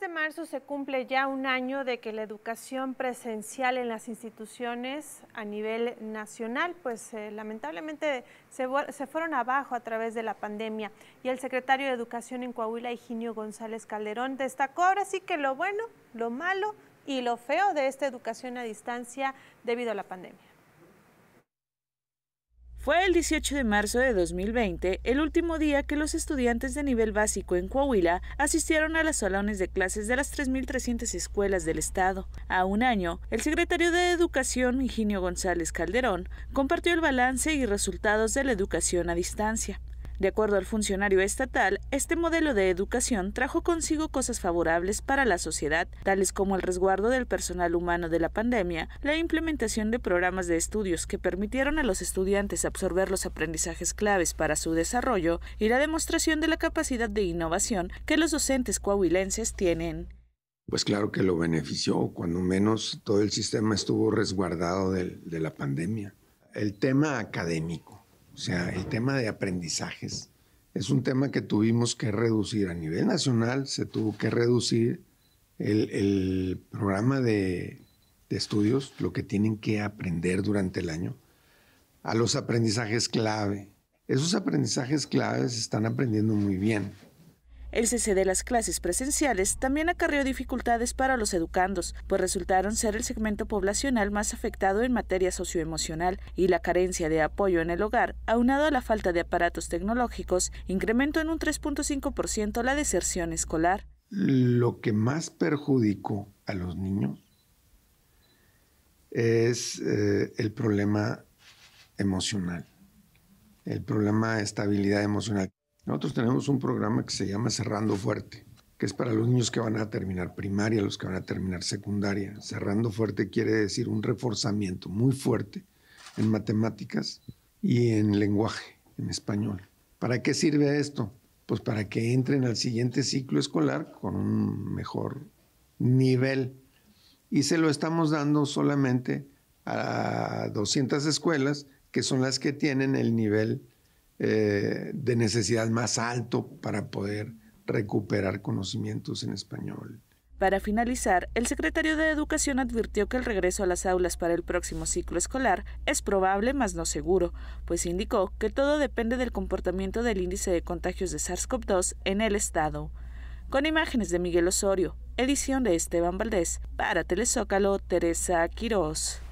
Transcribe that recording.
de marzo se cumple ya un año de que la educación presencial en las instituciones a nivel nacional, pues eh, lamentablemente se, se, fueron abajo a través de la pandemia. Y el secretario de Educación en Coahuila, Higinio González Calderón, destacó ahora sí que lo bueno, lo malo y lo feo de esta educación a distancia debido a la pandemia. Fue el 18 de marzo de 2020 el último día que los estudiantes de nivel básico en Coahuila asistieron a los salones de clases de las 3.300 escuelas del estado. A un año, el secretario de Educación, Ingenio González Calderón, compartió el balance y resultados de la educación a distancia. De acuerdo al funcionario estatal, este modelo de educación trajo consigo cosas favorables para la sociedad, tales como el resguardo del personal humano de la pandemia, la implementación de programas de estudios que permitieron a los estudiantes absorber los aprendizajes claves para su desarrollo y la demostración de la capacidad de innovación que los docentes coahuilenses tienen. Pues claro que lo benefició, cuando menos todo el sistema estuvo resguardado de, la pandemia. El tema académico o sea, el tema de aprendizajes es un tema que tuvimos que reducir a nivel nacional, se tuvo que reducir el, programa de, estudios, lo que tienen que aprender durante el año, a los aprendizajes clave. Esos aprendizajes clave se están aprendiendo muy bien. El cese de las clases presenciales también acarrió dificultades para los educandos, pues resultaron ser el segmento poblacional más afectado en materia socioemocional y la carencia de apoyo en el hogar, aunado a la falta de aparatos tecnológicos, incrementó en un 3.5% la deserción escolar. Lo que más perjudicó a los niños es eh, el problema emocional, el problema de estabilidad emocional. Nosotros tenemos un programa que se llama Cerrando Fuerte, que es para los niños que van a terminar primaria, los que van a terminar secundaria. Cerrando Fuerte quiere decir un reforzamiento muy fuerte en matemáticas y en lenguaje, en español. ¿Para qué sirve esto? Pues para que entren al siguiente ciclo escolar con un mejor nivel. Y se lo estamos dando solamente a 200 escuelas, que son las que tienen el nivel eh, de necesidad más alto para poder recuperar conocimientos en español. Para finalizar, el secretario de Educación advirtió que el regreso a las aulas para el próximo ciclo escolar es probable, mas no seguro, pues indicó que todo depende del comportamiento del índice de contagios de SARS-CoV-2 en el estado. Con imágenes de Miguel Osorio, edición de Esteban Valdés, para Telezócalo, Teresa Quirós.